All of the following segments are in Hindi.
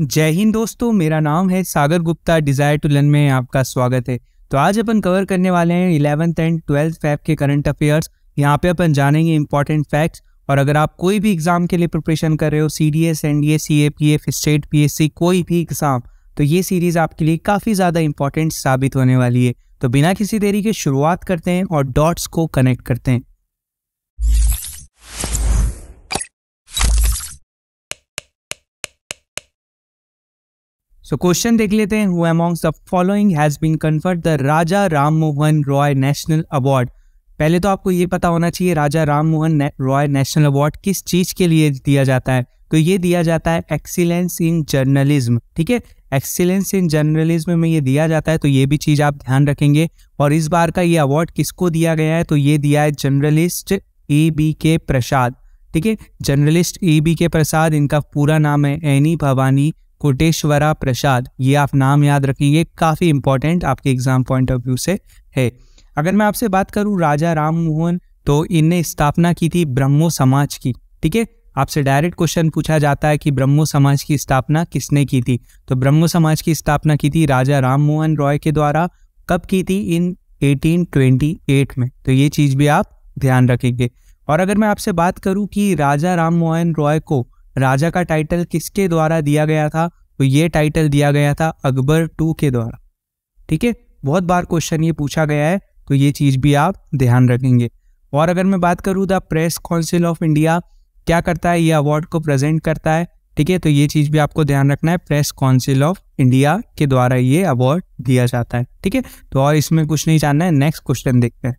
जय हिंद दोस्तों मेरा नाम है Sagar Gupta desire to learn में आपका स्वागत है तो आज अपन कवर करने वाले हैं इलेवंथ एंड ट्वेल्थ फैफ के करंट अफेयर्स यहाँ पे अपन जानेंगे इंपॉर्टेंट फैक्ट्स और अगर आप कोई भी एग्ज़ाम के लिए प्रिपरेशन कर रहे हो C D S N D S C A P F state P S C कोई भी एग्ज़ाम तो ये सीरीज़ आपके लिए काफ़ी ज़्यादा इंपॉर्टेंट साबित होने वाली है तो बिना किसी देरी के शुरुआत करते हैं और डॉट्स को कनेक्ट करते हैं सो क्वेश्चन देख लेते हैं who amongst the following has been conferred the Raja Ram Mohan Roy national award पहले तो आपको ये पता होना चाहिए राजा राम मोहन रॉय नेशनल अवार्ड किस चीज़ के लिए दिया जाता है तो ये दिया जाता है एक्सीलेंस इन जर्नलिज्म ठीक है एक्सीलेंस इन जर्नलिज्म में ये दिया जाता है तो ये भी चीज़ आप ध्यान रखेंगे और इस बार का ये अवार्ड किसको दिया गया है तो ये दिया है जर्नलिस्ट ए बी के प्रसाद ठीक है जर्नलिस्ट ए बी के प्रसाद इनका पूरा नाम है एनी भवानी कोटेश्वरा प्रसाद ये आप नाम याद रखेंगे काफ़ी इंपॉर्टेंट आपके एग्ज़ाम पॉइंट ऑफ व्यू से है अगर मैं आपसे बात करूँ राजा राम मोहन तो इनने स्थापना की थी ब्रह्मो समाज की ठीक है आपसे डायरेक्ट क्वेश्चन पूछा जाता है कि ब्रह्मो समाज की स्थापना किसने की थी तो ब्रह्मो समाज की स्थापना की थी राजा राम मोहन रॉय के द्वारा कब की थी इन 1828 में तो ये चीज़ भी आप ध्यान रखेंगे और अगर मैं आपसे बात करूं कि राजा राम मोहन रॉय को राजा का टाइटल किसके द्वारा दिया गया था तो ये टाइटल दिया गया था अकबर टू के द्वारा ठीक है बहुत बार क्वेश्चन ये पूछा गया है तो ये चीज़ भी आप ध्यान रखेंगे और अगर मैं बात करूँ the press council of India क्या करता है ये अवार्ड को प्रेजेंट करता है ठीक है तो ये चीज़ भी आपको ध्यान रखना है प्रेस काउंसिल ऑफ इंडिया के द्वारा ये अवार्ड दिया जाता है ठीक है तो और इसमें कुछ नहीं जानना है नेक्स्ट क्वेश्चन देखते हैं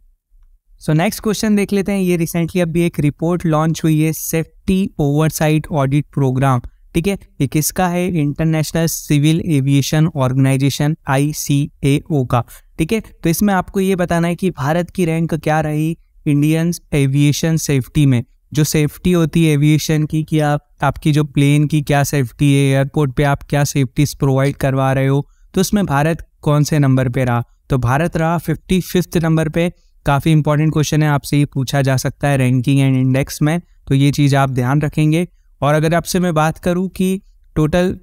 सो नेक्स्ट क्वेश्चन देख लेते हैं ये रिसेंटली अभी एक रिपोर्ट लॉन्च हुई है सेफ्टी ओवरसाइट ऑडिट प्रोग्राम ठीक है ये किसका है international civil aviation organisation ICAO का ठीक है तो इसमें आपको ये बताना है कि भारत की रैंक क्या रही इंडियन एविएशन सेफ्टी में जो सेफ्टी होती है एविएशन की कि आप आपकी जो प्लेन की क्या सेफ्टी है एयरपोर्ट पे आप क्या सेफ्टीज प्रोवाइड करवा रहे हो तो उसमें भारत कौन से नंबर पे रहा तो भारत रहा फिफ्टी फिफ्थ नंबर पे काफ़ी इंपॉर्टेंट क्वेश्चन है आपसे ये पूछा जा सकता है रैंकिंग एंड इंडेक्स में तो ये चीज़ आप ध्यान रखेंगे और अगर आपसे मैं बात करूँ कि टोटल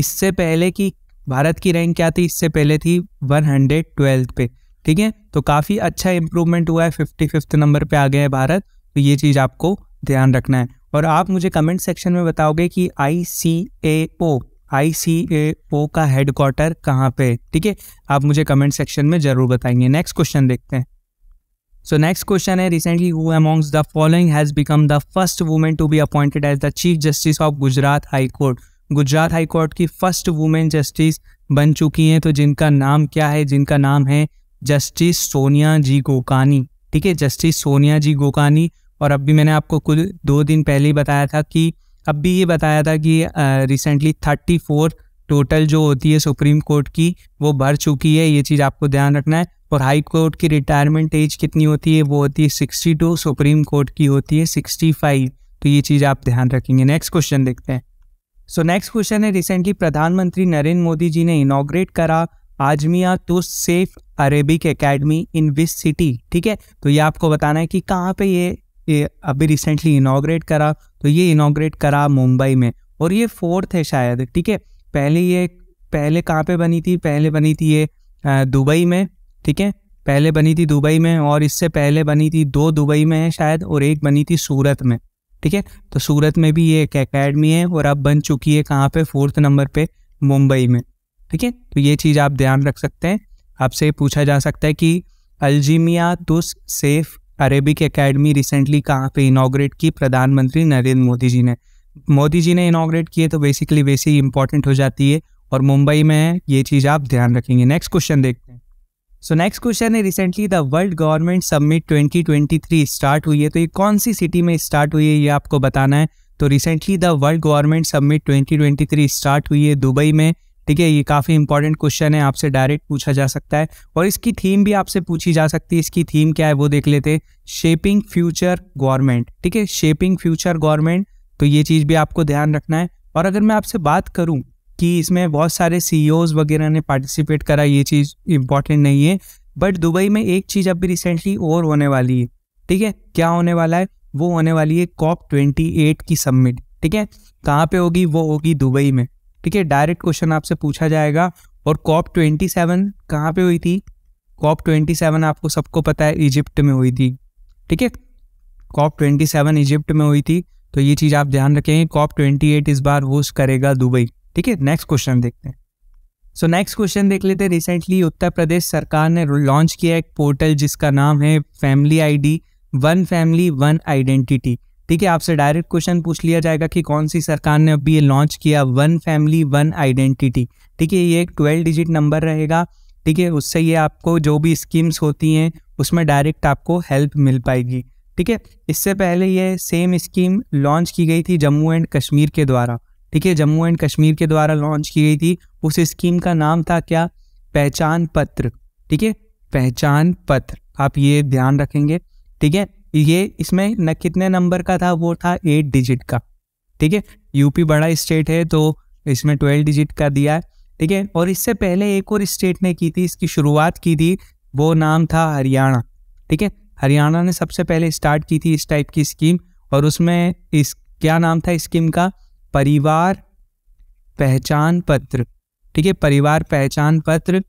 इससे पहले कि भारत की रैंक क्या थी इससे पहले थी वन हंड्रेड ट्वेल्थ पे ठीक है तो काफ़ी अच्छा इम्प्रूवमेंट हुआ है फिफ्टी फिफ्थ नंबर पर आ गया है भारत तो ये चीज़ आपको ध्यान रखना है और आप मुझे कमेंट सेक्शन में बताओगे कि आई सी ए ओ आईसीएओ का हेडक्वार्टर कहाँ पे ठीक है आप मुझे कमेंट सेक्शन में ज़रूर बताएंगे नेक्स्ट क्वेश्चन देखते हैं सो नेक्स्ट क्वेश्चन है recently who amongst the following has become the first women to be appointed as the chief justice of Gujarat high court Gujarat high court की फर्स्ट वुमेन जस्टिस बन चुकी हैं तो जिनका नाम क्या है जिनका नाम है जस्टिस सोनिया जी गोकानी ठीक है जस्टिस सोनिया जी गोकानी और अब भी मैंने आपको कुछ दो दिन पहले ही बताया था कि अब भी ये बताया था कि रिसेंटली थर्टी फोर टोटल जो होती है सुप्रीम कोर्ट की वो भर चुकी है ये चीज़ आपको ध्यान रखना है और हाई कोर्ट की रिटायरमेंट एज कितनी होती है वो होती है सिक्सटी टू सुप्रीम कोर्ट की होती है सिक्सटी फाइव तो ये चीज़ आप ध्यान रखेंगे नेक्स्ट क्वेश्चन देखते हैं सो नेक्स्ट क्वेश्चन है रिसेंटली प्रधानमंत्री नरेंद्र मोदी जी ने इनाग्रेट करा आजमिया तो सेफ अरेबिक एकेडमी इन विस सिटी ठीक है तो ये आपको बताना है कि कहाँ पे ये ये अभी रिसेंटली इनाग्रेट करा तो ये इनाग्रेट करा मुंबई में और ये फोर्थ है शायद ठीक है पहले ये पहले कहाँ पे बनी थी पहले बनी थी ये दुबई में ठीक है पहले बनी थी दुबई में और इससे पहले बनी थी दो दुबई में है शायद और एक बनी थी सूरत में ठीक है तो सूरत में भी ये एक अकेडमी है और अब बन चुकी है कहाँ पे फोर्थ नंबर पे मुंबई में ठीक है तो ये चीज़ आप ध्यान रख सकते हैं आपसे पूछा जा सकता है कि अल्जीमिया दुस तो सेफ अरेबिक एकेडमी रिसेंटली कहाँ पे इनाग्रेट की प्रधानमंत्री नरेंद्र मोदी जी ने मोदी जी ने इनाग्रेट किए तो बेसिकली वैसे ही इंपॉर्टेंट हो जाती है और मुंबई में ये चीज़ आप ध्यान रखेंगे नेक्स्ट क्वेश्चन देखते हैं सो नेक्स्ट क्वेश्चन है recently the world government summit 2023 start हुई है तो ये कौन सी सिटी में स्टार्ट हुई है ये आपको बताना है तो recently the world government summit 2023 start हुई है दुबई में ठीक है ये काफ़ी इंपॉर्टेंट क्वेश्चन है आपसे डायरेक्ट पूछा जा सकता है और इसकी थीम भी आपसे पूछी जा सकती है इसकी थीम क्या है वो देख लेते हैं शेपिंग फ्यूचर गवर्नमेंट ठीक है शेपिंग फ्यूचर गवर्नमेंट तो ये चीज़ भी आपको ध्यान रखना है और अगर मैं आपसे बात करूँ कि इसमें बहुत सारे सी e वगैरह ने पार्टिसिपेट करा ये चीज़ इम्पॉर्टेंट नहीं है बट दुबई में एक चीज़ अभी रिसेंटली और होने वाली है ठीक है क्या होने वाला है वो होने वाली है कॉप ट्वेंटी एट की सबमिट ठीक है कहाँ पे होगी वो होगी दुबई में ठीक है डायरेक्ट क्वेश्चन आपसे पूछा जाएगा और कॉप ट्वेंटी सेवन कहाँ पर हुई थी कॉप ट्वेंटी सेवन आपको सबको पता है इजिप्ट में हुई थी ठीक है कॉप ट्वेंटी सेवन इजिप्ट में हुई थी तो ये चीज़ आप ध्यान रखेंगे कॉप ट्वेंटी एट इस बार होस्ट करेगा दुबई ठीक है नेक्स्ट क्वेश्चन देखते हैं सो नेक्स्ट क्वेश्चन देख लेते हैं रिसेंटली उत्तर प्रदेश सरकार ने लॉन्च किया एक पोर्टल जिसका नाम है family ID one family one identity ठीक है आपसे डायरेक्ट क्वेश्चन पूछ लिया जाएगा कि कौन सी सरकार ने अभी ये लॉन्च किया वन फैमिली वन आइडेंटिटी ठीक है ये एक ट्वेल्व डिजिट नंबर रहेगा ठीक है उससे ये आपको जो भी स्कीम्स होती हैं उसमें डायरेक्ट आपको हेल्प मिल पाएगी ठीक है इससे पहले ये सेम स्कीम लॉन्च की गई थी जम्मू एंड कश्मीर के द्वारा ठीक है जम्मू एंड कश्मीर के द्वारा लॉन्च की गई थी उस स्कीम का नाम था क्या पहचान पत्र ठीक है पहचान पत्र आप ये ध्यान रखेंगे ठीक है ये इसमें न कितने नंबर का था वो था एट डिजिट का ठीक है यूपी बड़ा स्टेट है तो इसमें ट्वेल्व डिजिट का दिया है ठीक है और इससे पहले एक और स्टेट ने की थी इसकी शुरुआत की थी वो नाम था हरियाणा ठीक है हरियाणा ने सबसे पहले स्टार्ट की थी इस टाइप की स्कीम और उसमें इस क्या नाम था स्कीम का परिवार पहचान पत्र ठीक है परिवार पहचान पत्र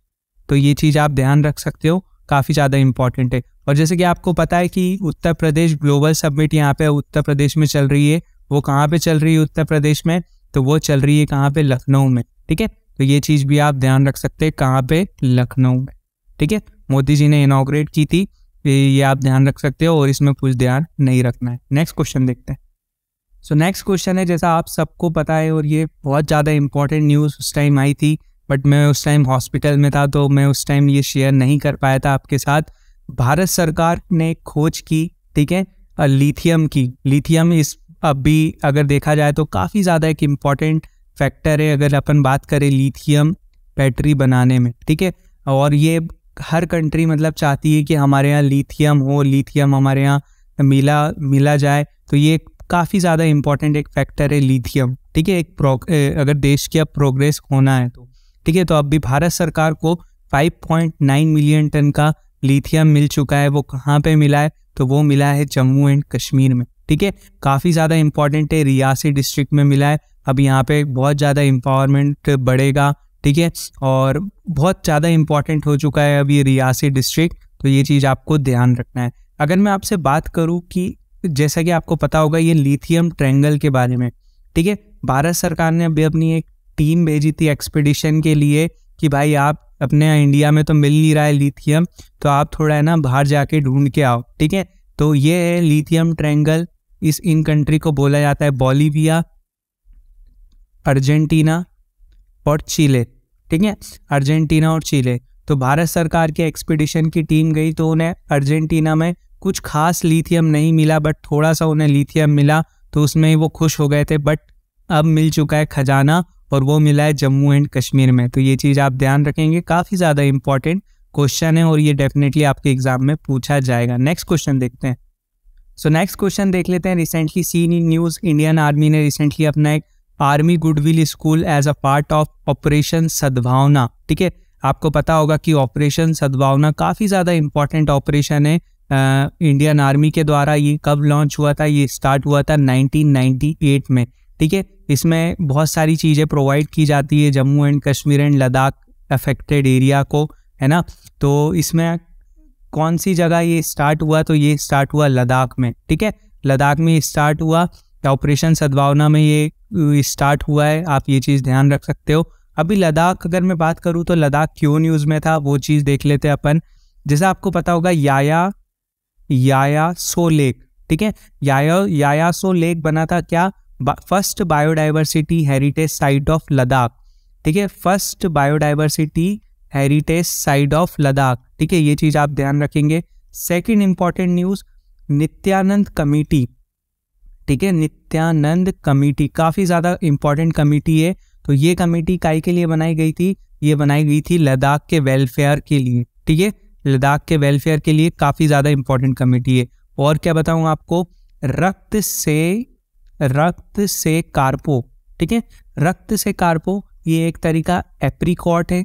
तो ये चीज़ आप ध्यान रख सकते हो काफ़ी ज़्यादा इम्पॉर्टेंट है और जैसे कि आपको पता है कि उत्तर प्रदेश ग्लोबल सबमिट यहाँ पे उत्तर प्रदेश में चल रही है वो कहाँ पे चल रही है उत्तर प्रदेश में तो वो चल रही है कहाँ पे लखनऊ में ठीक है तो ये चीज़ भी आप ध्यान रख सकते हैं कहाँ पे लखनऊ में ठीक है मोदी जी ने इनाग्रेट की थी ये आप ध्यान रख सकते हो और इसमें कुछ ध्यान नहीं रखना है नेक्स्ट क्वेश्चन देखते हैं सो नेक्स्ट क्वेश्चन है जैसा आप सबको पता है और ये बहुत ज़्यादा इंपॉर्टेंट न्यूज़ उस टाइम आई थी बट मैं उस टाइम हॉस्पिटल में था तो मैं उस टाइम ये शेयर नहीं कर पाया था आपके साथ भारत सरकार ने खोज की ठीक है लिथियम की लिथियम इस अभी अगर देखा जाए तो काफ़ी ज़्यादा एक इम्पॉर्टेंट फैक्टर है अगर अपन बात करें लिथियम बैटरी बनाने में ठीक है और ये हर कंट्री मतलब चाहती है कि हमारे यहाँ लिथियम हो लिथियम हमारे यहाँ मिला मिला जाए तो ये काफ़ी ज़्यादा इम्पॉर्टेंट एक फैक्टर है लिथियम ठीक है एक अगर देश की अब प्रोग्रेस होना है तो ठीक है तो अब भी भारत सरकार को 5.9 मिलियन टन का लिथियम मिल चुका है वो कहाँ पे मिला है तो वो मिला है जम्मू एंड कश्मीर में ठीक है काफ़ी ज़्यादा इम्पॉर्टेंट है रियासी डिस्ट्रिक्ट में मिला है अब यहाँ पे बहुत ज़्यादा एम्पावरमेंट बढ़ेगा ठीक है और बहुत ज़्यादा इम्पॉर्टेंट हो चुका है अब ये रियासी डिस्ट्रिक्ट तो ये चीज़ आपको ध्यान रखना है अगर मैं आपसे बात करूँ कि जैसा कि आपको पता होगा ये लिथियम ट्रैंगल के बारे में ठीक है भारत सरकार ने अभी अपनी एक टीम भेजी थी एक्सपीडिशन के लिए कि भाई आप अपने इंडिया में तो मिल नहीं रहा है लिथियम तो आप थोड़ा है ना बाहर जाके ढूंढ के आओ ठीक है तो ये है लिथियम ट्रैंगल इस इन कंट्री को बोला जाता है बॉलीविया अर्जेंटीना और चिले ठीक है अर्जेंटीना और चिले तो भारत सरकार के एक्सपीडिशन की टीम गई तो उन्हें अर्जेंटीना में कुछ खास लिथियम नहीं मिला बट थोड़ा सा उन्हें लिथियम मिला तो उसमें वो खुश हो गए थे बट अब मिल चुका है खजाना और वो मिला है जम्मू एंड कश्मीर में तो ये चीज़ आप ध्यान रखेंगे काफ़ी ज़्यादा इंपॉर्टेंट क्वेश्चन है और ये डेफिनेटली आपके एग्जाम में पूछा जाएगा नेक्स्ट क्वेश्चन देखते हैं सो नेक्स्ट क्वेश्चन देख लेते हैं recently seen in news Indian army ने रिसेंटली अपना एक army goodwill school as a part of operation Sadbhavana ठीक है आपको पता होगा कि ऑपरेशन सद्भावना काफ़ी ज़्यादा इंपॉर्टेंट ऑपरेशन है इंडियन आर्मी के द्वारा ये कब लॉन्च हुआ था ये स्टार्ट हुआ था 1998 में ठीक है इसमें बहुत सारी चीज़ें प्रोवाइड की जाती है Jammu and Kashmir and Ladakh affected area को है ना तो इसमें कौन सी जगह ये स्टार्ट हुआ तो ये स्टार्ट हुआ लद्दाख में ठीक है लद्दाख में स्टार्ट हुआ ऑपरेशन सद्भावना में ये स्टार्ट हुआ है आप ये चीज़ ध्यान रख सकते हो अभी लद्दाख अगर मैं बात करूँ तो लद्दाख क्यों न्यूज़ में था वो चीज़ देख लेते हैं अपन जैसा आपको पता होगा याया याया सो लेक ठीक है याया याया सो लेक बना था क्या first biodiversity heritage site of Ladakh ठीक है first biodiversity heritage site of Ladakh ठीक है ये चीज़ आप ध्यान रखेंगे second important news Nityanand committee ठीक है नित्यानंद कमेटी काफ़ी ज़्यादा इंपॉर्टेंट कमेटी है तो ये कमेटी काई के लिए बनाई गई थी ये बनाई गई थी लद्दाख के वेलफेयर के लिए ठीक है लद्दाख के वेलफेयर के लिए काफ़ी ज़्यादा इंपॉर्टेंट कमेटी है और क्या बताऊ आपको रक्त से रक्त से कार्पो ठीक है रक्त से कार्पो ये एक तरीका एप्रीकॉट है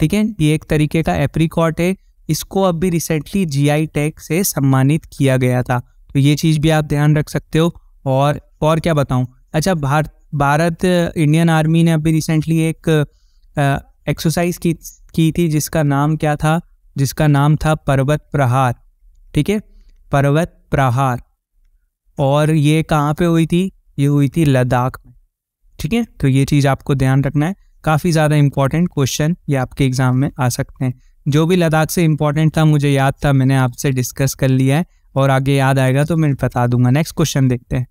ठीक है ये एक तरीके का एप्रीकॉट है इसको अब भी रिसेंटली जीआई टैग से सम्मानित किया गया था तो ये चीज़ भी आप ध्यान रख सकते हो और और क्या बताऊँ अच्छा भारत भारत इंडियन आर्मी ने अभी रिसेंटली एक एक्सरसाइज की की थी जिसका नाम क्या था जिसका नाम था पर्वत प्रहार ठीक है पर्वत प्रहार और ये कहाँ पे हुई थी ये हुई थी लद्दाख में ठीक है तो ये चीज़ आपको ध्यान रखना है काफ़ी ज़्यादा इंपॉर्टेंट क्वेश्चन ये आपके एग्ज़ाम में आ सकते हैं जो भी लद्दाख से इम्पॉर्टेंट था मुझे याद था मैंने आपसे डिस्कस कर लिया है और आगे याद आएगा तो मैं बता दूंगा नेक्स्ट क्वेश्चन देखते हैं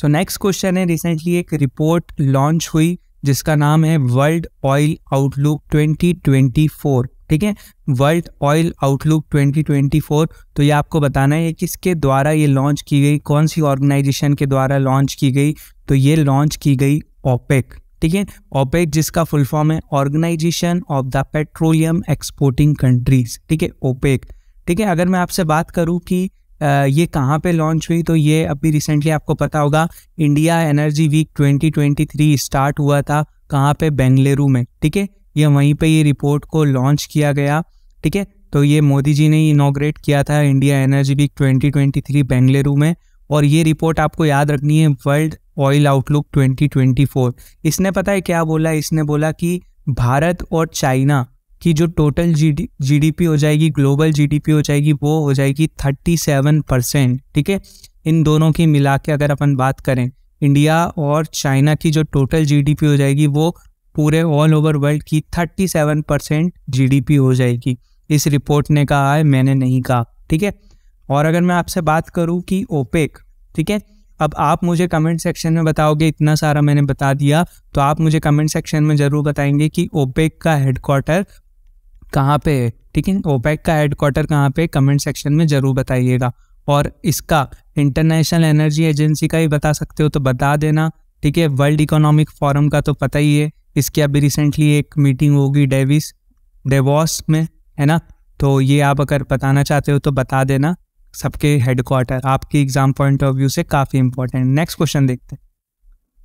सो नेक्स्ट क्वेश्चन है रिसेंटली एक रिपोर्ट लॉन्च हुई जिसका नाम है वर्ल्ड ऑयल आउटलुक 2024 ठीक है वर्ल्ड ऑयल आउटलुक 2024 तो ये आपको बताना है किसके द्वारा ये लॉन्च की गई कौन सी ऑर्गेनाइजेशन के द्वारा लॉन्च की गई तो ये लॉन्च की गई ओपेक ठीक है ओपेक जिसका फुल फॉर्म है organisation of the petroleum exporting countries ठीक है ओपेक ठीक है अगर मैं आपसे बात करूँ कि ये कहाँ पे लॉन्च हुई तो ये अभी रिसेंटली आपको पता होगा इंडिया एनर्जी वीक 2023 स्टार्ट हुआ था कहाँ पे बेंगलुरु में ठीक है ये वहीं पे ये रिपोर्ट को लॉन्च किया गया ठीक है तो ये मोदी जी ने इनाग्रेट किया था इंडिया एनर्जी वीक 2023 बेंगलुरु में और ये रिपोर्ट आपको याद रखनी है वर्ल्ड ऑयल आउटलुक 2024 इसने पता है क्या बोला इसने बोला कि भारत और चाइना की जो टोटल जी जीडीपी हो जाएगी ग्लोबल जीडीपी हो जाएगी वो हो जाएगी थर्टी परसेंट ठीक है इन दोनों की मिला के अगर अपन बात करें इंडिया और चाइना की जो टोटल जीडीपी हो जाएगी वो पूरे ऑल ओवर वर्ल्ड की 37 परसेंट जी हो जाएगी इस रिपोर्ट ने कहा है मैंने नहीं कहा ठीक है और अगर मैं आपसे बात करूँ कि ओपेक ठीक है अब आप मुझे कमेंट सेक्शन में बताओगे इतना सारा मैंने बता दिया तो आप मुझे कमेंट सेक्शन में ज़रूर बताएंगे कि ओपेक का हेडक्वार्टर कहाँ पे है ठीक है ओपेक का हेडक्वार्टर कहाँ पे कमेंट सेक्शन में ज़रूर बताइएगा और इसका इंटरनेशनल एनर्जी एजेंसी का ही बता सकते हो तो बता देना ठीक है वर्ल्ड इकोनॉमिक फोरम का तो पता ही है इसकी अभी रिसेंटली एक मीटिंग होगी डेविस डेवॉस में है ना तो ये आप अगर बताना चाहते हो तो बता देना सबके हेडक्वार्टर आपके एग्ज़ाम पॉइंट ऑफ व्यू से काफ़ी इंपॉर्टेंट नेक्स्ट क्वेश्चन देखते हैं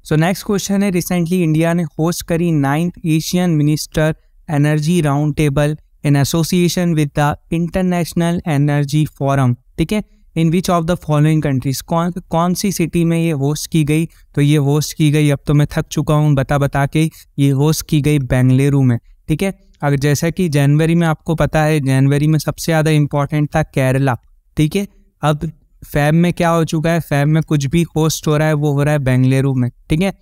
सो नेक्स्ट क्वेश्चन है रिसेंटली इंडिया ने होस्ट करी ninth Asian minister energy round table in association with the international energy forum ठीक है in which of the following countries कौन कौन सी सिटी में ये होस्ट की गई तो ये होस्ट की गई अब तो मैं थक चुका हूँ बता बता के ये होस्ट की गई बेंगलुरु में ठीक है अगर जैसा कि जनवरी में आपको पता है जनवरी में सबसे ज़्यादा इम्पॉर्टेंट था केरला ठीक है अब फैब में क्या हो चुका है फैब में कुछ भी होस्ट हो रहा है वो हो रहा है बेंगलुरु में ठीक है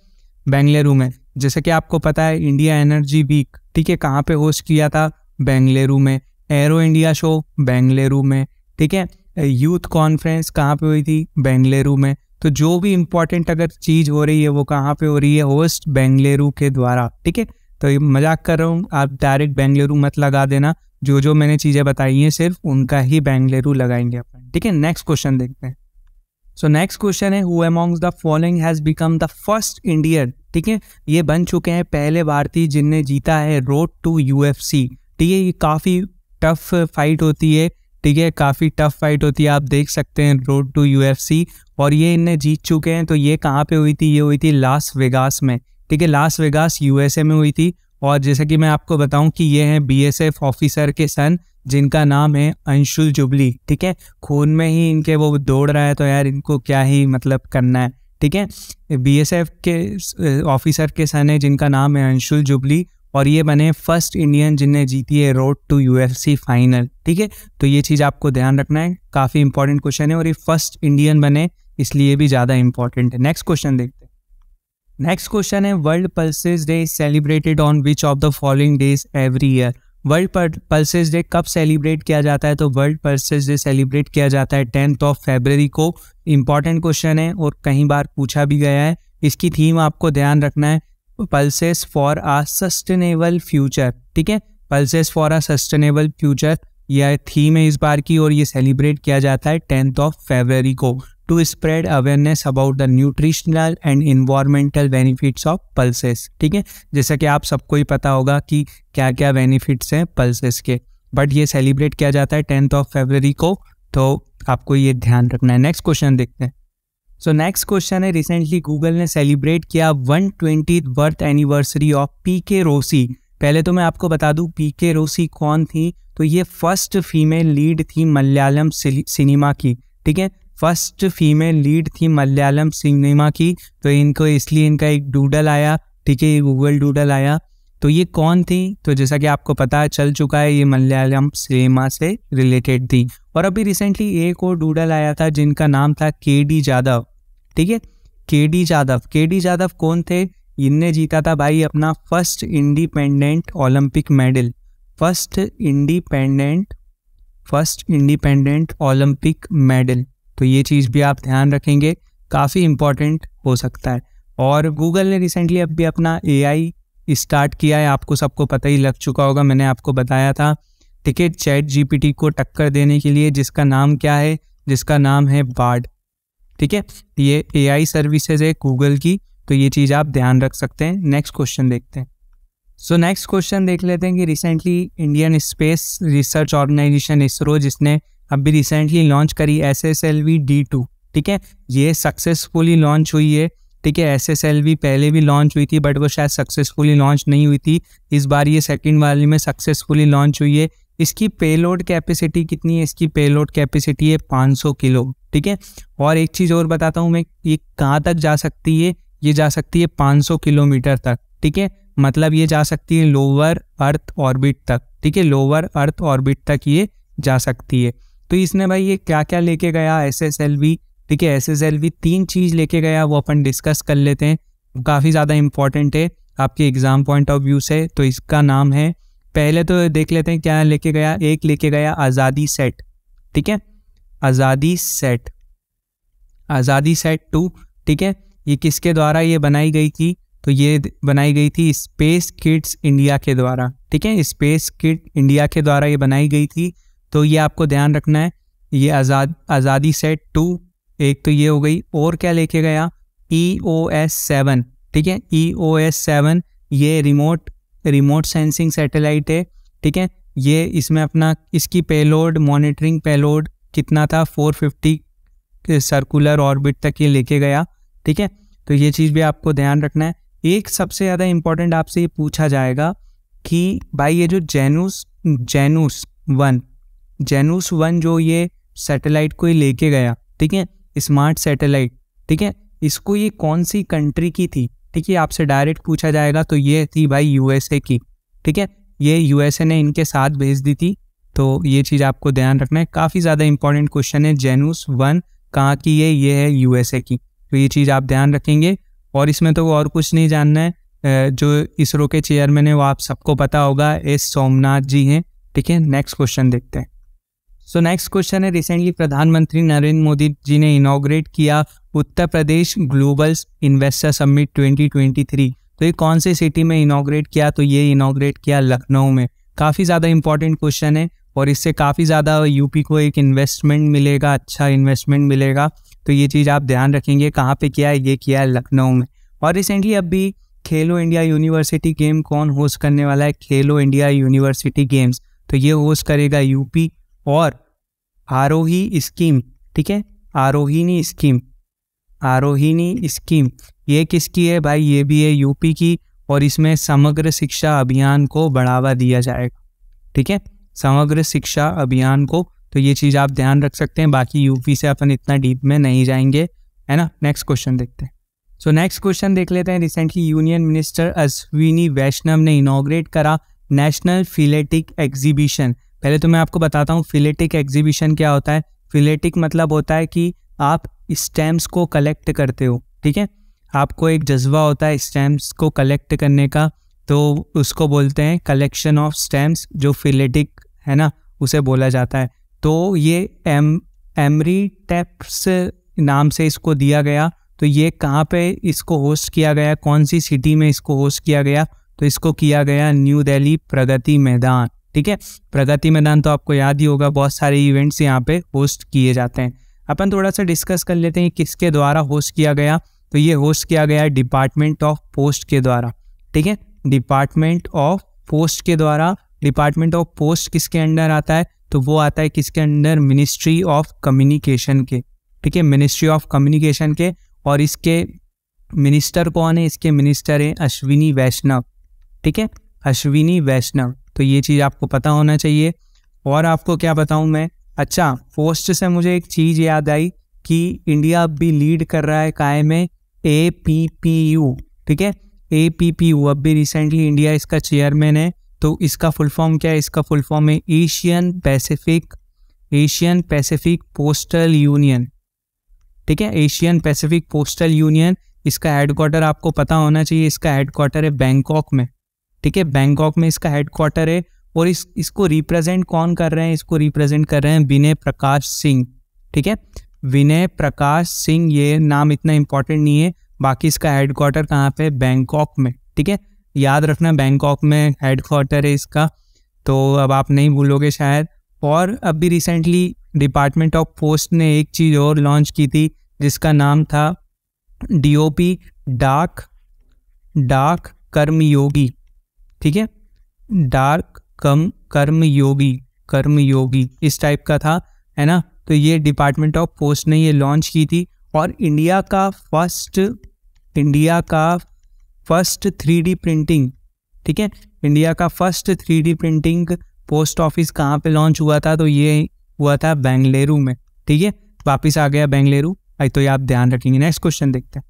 बेंगलुरु में जैसे कि आपको पता है इंडिया एनर्जी वीक ठीक है कहाँ पे होस्ट किया था बेंगलुरु में एरो इंडिया शो बेंगलुरु में ठीक है यूथ कॉन्फ्रेंस कहाँ पे हुई थी बेंगलुरु में तो जो भी इम्पोर्टेंट अगर चीज़ हो रही है वो कहाँ पे हो रही है होस्ट बेंगलुरु के द्वारा ठीक है तो ये मजाक कर रहा हूँ आप डायरेक्ट बेंगलुरु मत लगा देना जो जो मैंने चीज़ें बताई हैं सिर्फ उनका ही बेंगलुरु लगाएंगे अपन ठीक है नेक्स्ट क्वेश्चन देखते हैं सो नेक्स्ट क्वेश्चन है who amongst the following has become the first Indian ठीक है ये बन चुके हैं पहले भारतीय जिनने जीता है रोड टू यूएफसी ठीक है ये काफ़ी टफ फाइट होती है ठीक है काफ़ी टफ फाइट होती है आप देख सकते हैं रोड टू यूएफसी और ये इनने जीत चुके हैं तो ये कहाँ पे हुई थी ये हुई थी लास वेगास में ठीक है लास वेगास यूएसए में हुई थी और जैसा कि मैं आपको बताऊं कि ये हैं बीएसएफ ऑफिसर के सन जिनका नाम है अंशुल जुबली ठीक है खून में ही इनके वो दौड़ रहा है तो यार इनको क्या ही मतलब करना है ठीक है बीएसएफ के ऑफिसर के सन है जिनका नाम है अंशुल जुबली और ये बने फर्स्ट इंडियन जिनने जीती है रोड टू यू फाइनल ठीक है तो ये चीज़ आपको ध्यान रखना है काफ़ी इंपॉर्टेंट क्वेश्चन है और ये फर्स्ट इंडियन बने इसलिए भी ज़्यादा इंपॉर्टेंट है नेक्स्ट क्वेश्चन देखते हैं नेक्स्ट क्वेश्चन है world pulses day celebrated on which of the following days every year world pulses day कब सेलिब्रेट किया जाता है तो वर्ल्ड पल्सेस डे सेलिब्रेट किया जाता है टेंथ ऑफ फेबररी को इंपॉर्टेंट क्वेश्चन है और कई बार पूछा भी गया है इसकी थीम आपको ध्यान रखना है pulses for a sustainable future ठीक है pulses for a sustainable future यह थीम है इस बार की और ये सेलिब्रेट किया जाता है टेंथ ऑफ फेबररी को to spread awareness about the nutritional and environmental benefits of pulses ठीक है जैसा कि आप सबको ही पता होगा कि क्या क्या बेनिफिट्स हैं पल्सेस के बट ये सेलिब्रेट किया जाता है टेंथ ऑफ फेबररी को तो आपको ये ध्यान रखना है नेक्स्ट क्वेश्चन देखते हैं सो नेक्स्ट क्वेश्चन है रिसेंटली गूगल ने सेलिब्रेट किया one twenty birth anniversary of P K Rosy पहले तो मैं आपको बता दूं पी के रोसी कौन थी तो ये फर्स्ट फीमेल लीड थी मलयालम सिनेमा की ठीक है फर्स्ट फीमेल लीड थी मलयालम सिनेमा की तो इनको इसलिए इनका एक डूडल आया ठीक है गूगल डूडल आया तो ये कौन थी तो जैसा कि आपको पता चल चुका है ये मलयालम सिनेमा से रिलेटेड थी और अभी रिसेंटली एक और डूडल आया था जिनका नाम था के डी यादव ठीक है के डी यादव के डी यादव कौन थे इनने जीता था भाई अपना first independent Olympic medal first independent first independent Olympic medal तो ये चीज़ भी आप ध्यान रखेंगे काफ़ी इंपॉर्टेंट हो सकता है और गूगल ने रिसेंटली अब भी अपना ए स्टार्ट किया है आपको सबको पता ही लग चुका होगा मैंने आपको बताया था टिकट चैट जीपीटी को टक्कर देने के लिए जिसका नाम क्या है जिसका नाम है बार्ड ठीक है ये एआई सर्विसेज है गूगल की तो ये चीज़ आप ध्यान रख सकते हैं नेक्स्ट क्वेश्चन देखते हैं सो नेक्स्ट क्वेश्चन देख लेते हैं कि recently Indian space research organisation ISRO जिसने अभी रिसेंटली लॉन्च करी S S L V D two ठीक है ये सक्सेसफुली लॉन्च हुई है ठीक है एस पहले भी लॉन्च हुई थी बट वो शायद सक्सेसफुली लॉन्च नहीं हुई थी इस बार ये सेकेंड वाली में सक्सेसफुली लॉन्च हुई है इसकी पेलोड कैपेसिटी कितनी है इसकी पेलोड कैपेसिटी है 500 किलो ठीक है और एक चीज़ और बताता हूँ मैं ये कहाँ तक जा सकती है ये जा सकती है 500 किलोमीटर तक ठीक है मतलब ये जा सकती है लोअर अर्थ ऑर्बिट तक ठीक है लोअर अर्थ ऑर्बिट तक ये जा सकती है तो इसने भाई ये क्या क्या लेके गया एस एस एल वी ठीक है एस एस एल वी तीन चीज़ लेके गया वो अपन डिस्कस कर लेते हैं काफ़ी ज़्यादा इंपॉर्टेंट है आपके एग्ज़ाम पॉइंट ऑफ व्यू से तो इसका नाम है पहले तो देख लेते हैं क्या लेके गया एक लेके गया आज़ादी सेट ठीक है आज़ादी सेट आज़ादी सेट टू ठीक है ये किसके द्वारा ये बनाई गई थी तो ये बनाई गई थी स्पेस किड्स इंडिया के द्वारा ठीक है स्पेस किड इंडिया के द्वारा ये बनाई गई थी तो ये आपको ध्यान रखना है ये आज़ाद आज़ादी सेट टू एक तो ये हो गई और क्या लेके गया ई ओ एस सेवन ठीक है ई ओ एस सेवन ये रिमोट रिमोट सेंसिंग सैटेलाइट है ठीक है ये इसमें अपना इसकी पेलोड मॉनिटरिंग पेलोड कितना था 450 सर्कुलर ऑर्बिट तक ये लेके गया ठीक है तो ये चीज़ भी आपको ध्यान रखना है एक सबसे ज़्यादा इम्पोर्टेंट आपसे ये पूछा जाएगा कि भाई ये जो जेनुस जेनुस वन जेनुस वन जो ये सैटेलाइट को ये लेके गया ठीक है स्मार्ट सैटेलाइट ठीक है इसको ये कौन सी कंट्री की थी ठीक है आपसे डायरेक्ट पूछा जाएगा तो ये थी भाई यूएसए की ठीक है ये यूएसए ने इनके साथ भेज दी थी तो ये चीज़ आपको ध्यान रखना है काफ़ी ज़्यादा इंपॉर्टेंट क्वेश्चन है जेनूस वन कहाँ की है ये है यूएसए की तो ये चीज़ आप ध्यान रखेंगे और इसमें तो और कुछ नहीं जानना है जो इसरो के चेयरमैन है वो आप सबको पता होगा एस सोमनाथ जी हैं ठीक है नेक्स्ट क्वेश्चन देखते हैं सो नेक्स्ट क्वेश्चन है रिसेंटली प्रधानमंत्री नरेंद्र मोदी जी ने इनोग्रेट किया Uttar Pradesh global investor summit 2023 तो ये कौन से सिटी में इनोग्रेट किया तो ये इनोग्रेट किया लखनऊ में काफ़ी ज़्यादा इंपॉर्टेंट क्वेश्चन है और इससे काफ़ी ज़्यादा यूपी को एक इन्वेस्टमेंट मिलेगा अच्छा इन्वेस्टमेंट मिलेगा तो ये चीज़ आप ध्यान रखेंगे कहाँ पे किया है ये किया है लखनऊ में और रिसेंटली अब भी खेलो इंडिया यूनिवर्सिटी गेम कौन होस्ट करने वाला है खेलो इंडिया यूनिवर्सिटी गेम्स तो ये होस्ट करेगा यूपी और आरोही स्कीम ठीक है आरोहिनी स्कीम आरोहिनी स्कीम ये किसकी है भाई ये भी है यूपी की और इसमें समग्र शिक्षा अभियान को बढ़ावा दिया जाएगा ठीक है समग्र शिक्षा अभियान को तो ये चीज़ आप ध्यान रख सकते हैं बाकी यूपी से अपन इतना डीप में नहीं जाएंगे है ना नेक्स्ट क्वेश्चन देखते हैं सो नेक्स्ट क्वेश्चन देख लेते हैं recently union minister Ashwini Vaishnaw ने इनाग्रेट करा नेशनल फिलेटिक एग्जीबिशन पहले तो मैं आपको बताता हूँ फिलेटिक एग्जीबिशन क्या होता है फिलेटिक मतलब होता है कि आप स्टैम्प्स को कलेक्ट करते हो ठीक है आपको एक जज्बा होता है स्टैम्प्स को कलेक्ट करने का तो उसको बोलते हैं कलेक्शन ऑफ स्टैम्प्स जो फिलेटिक है ना उसे बोला जाता है तो ये एम एमरी टेप्स नाम से इसको दिया गया तो ये कहाँ पे इसको होस्ट किया गया कौन सी सिटी में इसको होस्ट किया गया तो इसको किया गया न्यू दिल्ली प्रगति मैदान ठीक है प्रगति मैदान तो आपको याद ही होगा बहुत सारे इवेंट्स यहाँ पे होस्ट किए जाते हैं अपन थोड़ा सा डिस्कस कर लेते हैं किसके द्वारा होस्ट किया गया तो ये होस्ट किया गया है डिपार्टमेंट ऑफ पोस्ट के द्वारा ठीक है डिपार्टमेंट ऑफ पोस्ट के द्वारा डिपार्टमेंट ऑफ पोस्ट किसके अंडर आता है तो वो आता है किसके अंडर मिनिस्ट्री ऑफ कम्युनिकेशन के ठीक है मिनिस्ट्री ऑफ कम्युनिकेशन के और इसके मिनिस्टर कौन है इसके मिनिस्टर हैं अश्विनी वैष्णव ठीक है अश्विनी वैष्णव तो ये चीज़ आपको पता होना चाहिए और आपको क्या बताऊँ मैं अच्छा पोस्ट से मुझे एक चीज़ याद आई कि इंडिया अब भी लीड कर रहा है काय में ए पी पी यू ठीक है ए पी पी यू अब भी रिसेंटली इंडिया इसका चेयरमैन है तो इसका फुल फॉर्म क्या है इसका फुल फॉर्म है Asian Pacific Asian Pacific postal union ठीक है एशियन पैसिफिक पोस्टल यूनियन इसका हेडक्वार्टर आपको पता होना चाहिए इसका हेडक्वार्टर है बैंकॉक में ठीक है बैंकॉक में इसका हेडक्वार्टर है और इस इसको रिप्रेजेंट कौन कर रहे हैं इसको रिप्रेजेंट कर रहे हैं विनय प्रकाश सिंह ठीक है विनय प्रकाश सिंह ये नाम इतना इम्पोर्टेंट नहीं है बाकी इसका हेडक्वार्टर कहाँ पे बैंकॉक में ठीक है याद रखना बैंकॉक में हेडक्वार्टर है इसका तो अब आप नहीं भूलोगे शायद और अभी रिसेंटली डिपार्टमेंट ऑफ पोस्ट ने एक चीज़ और लॉन्च की थी जिसका नाम था डीओपी डाक डाक कर्मयोगी ठीक है डार्क कम कर्म योगी कर्म योगी इस टाइप का था है ना तो ये डिपार्टमेंट ऑफ पोस्ट ने ये लॉन्च की थी और इंडिया का फर्स्ट इंडिया का फर्स्ट थ्री प्रिंटिंग ठीक है इंडिया का first three printing post office कहाँ पे लॉन्च हुआ था तो ये हुआ था बेंगलुरु में ठीक है वापस आ गया बेंगलुरु आई तो ये आप ध्यान रखेंगे नेक्स्ट क्वेश्चन देखते हैं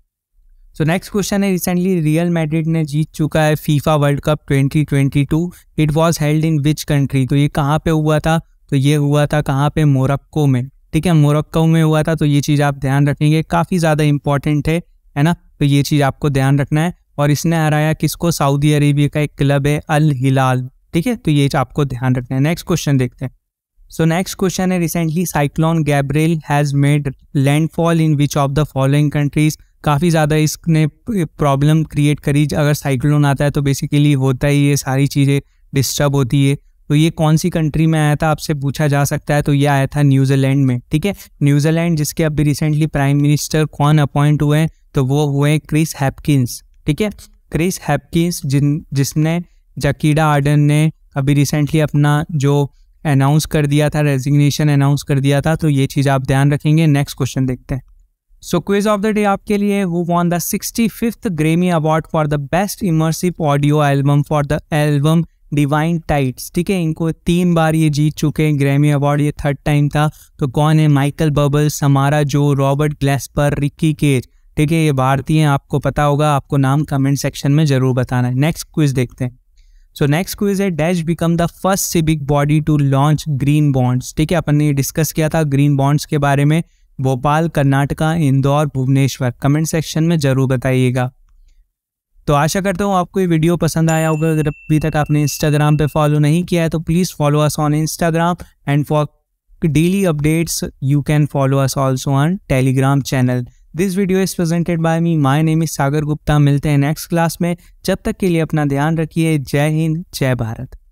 सो नेक्स्ट क्वेश्चन है रिसेंटली रियल मैड्रिड ने जीत चुका है FIFA world cup 2022 it was held in which country तो ये कहाँ पे हुआ था तो ये हुआ था कहाँ पे मोरक्को में ठीक है मोरक्को में हुआ था तो ये चीज़ आप ध्यान रखेंगे काफ़ी ज़्यादा इंपॉर्टेंट है है ना तो ये चीज़ आपको ध्यान रखना है और इसने हराया किसको सऊदी अरेबिया का एक क्लब है अल हिलाल ठीक है तो ये आपको ध्यान रखना है नेक्स्ट क्वेश्चन देखते हैं सो नेक्स्ट क्वेश्चन है recently cyclone Gabrielle has made landfall in which of the following countries काफ़ी ज़्यादा इसने प्रॉब्लम क्रिएट करी अगर साइक्लोन आता है तो बेसिकली होता ही ये सारी चीज़ें डिस्टर्ब होती है तो ये कौन सी कंट्री में आया था आपसे पूछा जा सकता है तो ये आया था न्यूजीलैंड में ठीक है न्यूजीलैंड जिसके अभी रिसेंटली प्राइम मिनिस्टर कौन अपॉइंट हुए हैं तो वो हुए क्रिस हैपकिंस ठीक है क्रिस हैपकिंस जिन जिसने जकीडा आर्डन ने अभी रिसेंटली अपना जो अनाउंस कर दिया था रेजिग्नेशन अनाउंस कर दिया था तो ये चीज़ आप ध्यान रखेंगे नेक्स्ट क्वेश्चन देखते हैं so quiz of the day आपके लिए who won the sixty fifth Grammy award for the best immersive audio album for the album Divine Tides ठीक है इनको तीन बार ये जीत चुके हैं ग्रैमी अवार्ड ये थर्ड टाइम था तो कौन है Michael Buble Samara Joy Robert Glasper Ricky Kej ठीक है ये भारतीय हैं आपको पता होगा आपको नाम कमेंट सेक्शन में ज़रूर बताना है नेक्स्ट क्विज देखते हैं सो नेक्स्ट क्विज है dash become the first civic body to launch green bonds ठीक है अपन ने डिस्कस किया था ग्रीन बॉन्ड्स के बारे में भोपाल कर्नाटका इंदौर भुवनेश्वर कमेंट सेक्शन में ज़रूर बताइएगा तो आशा करता हूँ आपको ये वीडियो पसंद आया होगा अगर अभी तक आपने इंस्टाग्राम पे फॉलो नहीं किया है तो please follow us on Instagram and for daily updates you can follow us also on Telegram channel this video is presented by me my name is Sagar Gupta मिलते हैं नेक्स्ट क्लास में जब तक के लिए अपना ध्यान रखिए जय हिंद जय भारत